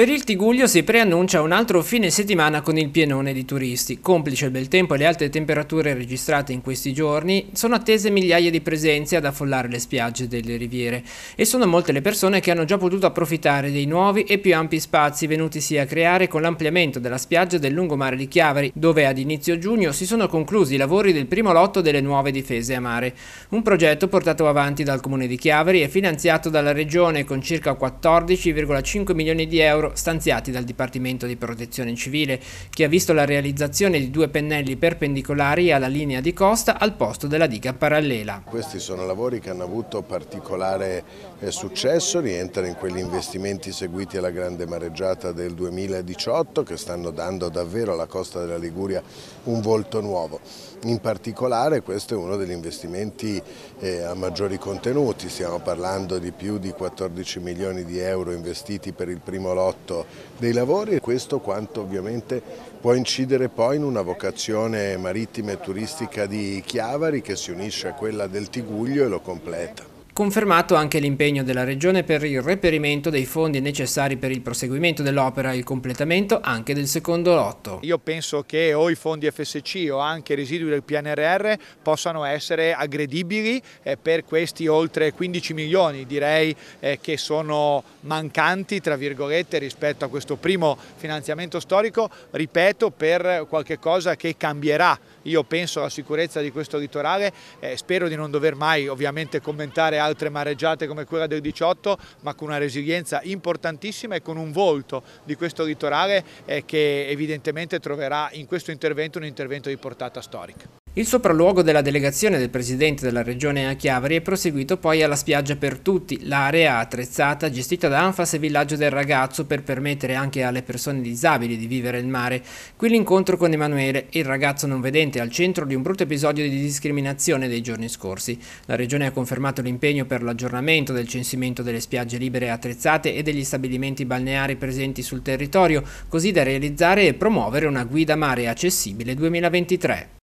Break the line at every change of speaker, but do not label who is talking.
Per il Tiguglio si preannuncia un altro fine settimana con il pienone di turisti. Complice il bel tempo e le alte temperature registrate in questi giorni, sono attese migliaia di presenze ad affollare le spiagge delle riviere e sono molte le persone che hanno già potuto approfittare dei nuovi e più ampi spazi venutisi a creare con l'ampliamento della spiaggia del lungomare di Chiavari, dove ad inizio giugno si sono conclusi i lavori del primo lotto delle nuove difese a mare. Un progetto portato avanti dal comune di Chiavari e finanziato dalla regione con circa 14,5 milioni di euro stanziati dal Dipartimento di Protezione Civile, che ha visto la realizzazione di due pennelli perpendicolari alla linea di costa al posto della diga parallela. Questi
sono lavori che hanno avuto particolare eh, successo, rientrano in quegli investimenti seguiti alla grande mareggiata del 2018 che stanno dando davvero alla costa della Liguria un volto nuovo. In particolare questo è uno degli investimenti eh, a maggiori contenuti, stiamo parlando di più di 14 milioni di euro investiti per il primo lotto prodotto dei lavori e questo quanto ovviamente può incidere poi in una vocazione marittima e turistica di Chiavari che si unisce a quella del Tiguglio e lo completa.
Confermato anche l'impegno della Regione per il reperimento dei fondi necessari per il proseguimento dell'opera e il completamento anche del secondo lotto.
Io penso che o i fondi FSC o anche i residui del PNRR possano essere aggredibili eh, per questi oltre 15 milioni direi eh, che sono mancanti tra virgolette rispetto a questo primo finanziamento storico, ripeto per qualche cosa che cambierà. Io penso alla sicurezza di questo litorale, eh, spero di non dover mai ovviamente commentare altri altre mareggiate come quella del 18, ma con una resilienza importantissima e con un volto di questo litorale eh, che evidentemente troverà in questo intervento un intervento di portata storica.
Il sopralluogo della delegazione del presidente della regione a Chiavari è proseguito poi alla spiaggia per tutti, l'area attrezzata gestita da Anfas e Villaggio del Ragazzo per permettere anche alle persone disabili di vivere il mare. Qui l'incontro con Emanuele, il ragazzo non vedente al centro di un brutto episodio di discriminazione dei giorni scorsi. La regione ha confermato l'impegno per l'aggiornamento del censimento delle spiagge libere e attrezzate e degli stabilimenti balneari presenti sul territorio, così da realizzare e promuovere una guida mare accessibile 2023.